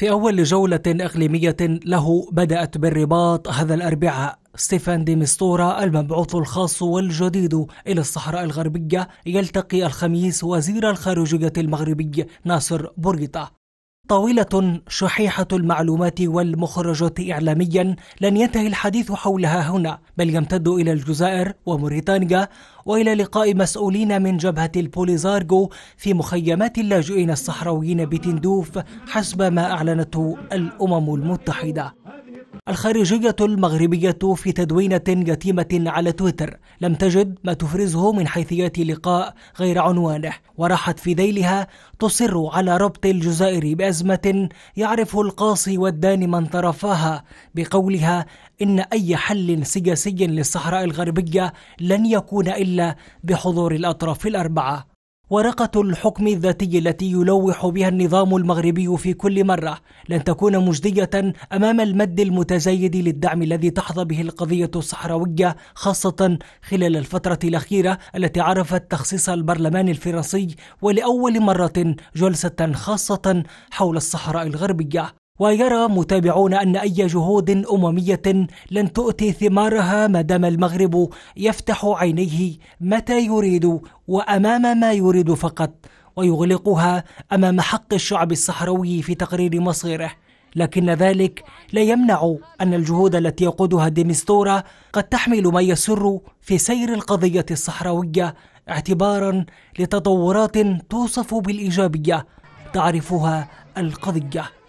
في أول جولة إقليمية له بدأت بالرباط هذا الأربعاء ستيفان دي مستورا المبعوث الخاص والجديد إلى الصحراء الغربية يلتقي الخميس وزير الخارجية المغربي ناصر بورغيطة طاولة شحيحة المعلومات والمخرجات إعلاميا لن ينتهي الحديث حولها هنا بل يمتد إلى الجزائر وموريتانيا وإلى لقاء مسؤولين من جبهة البوليزارغو في مخيمات اللاجئين الصحراويين بتندوف حسب ما أعلنته الأمم المتحدة الخارجية المغربية في تدوينة جتيمة على تويتر لم تجد ما تفرزه من حيثيات لقاء غير عنوانه وراحت في ذيلها تصر على ربط الجزائر بأزمة يعرف القاصي والدان من طرفها بقولها إن أي حل سياسي للصحراء الغربية لن يكون إلا بحضور الأطراف الأربعة ورقة الحكم الذاتي التي يلوح بها النظام المغربي في كل مرة لن تكون مجدية أمام المد المتزايد للدعم الذي تحظى به القضية الصحراوية خاصة خلال الفترة الأخيرة التي عرفت تخصيص البرلمان الفرنسي ولأول مرة جلسة خاصة حول الصحراء الغربية ويرى متابعون أن أي جهود أممية لن تؤتي ثمارها ما دام المغرب يفتح عينيه متى يريد وأمام ما يريد فقط ويغلقها أمام حق الشعب الصحراوي في تقرير مصيره لكن ذلك لا يمنع أن الجهود التي يقودها ديمستورا قد تحمل ما يسر في سير القضية الصحراوية اعتبارا لتطورات توصف بالإيجابية تعرفها القضيه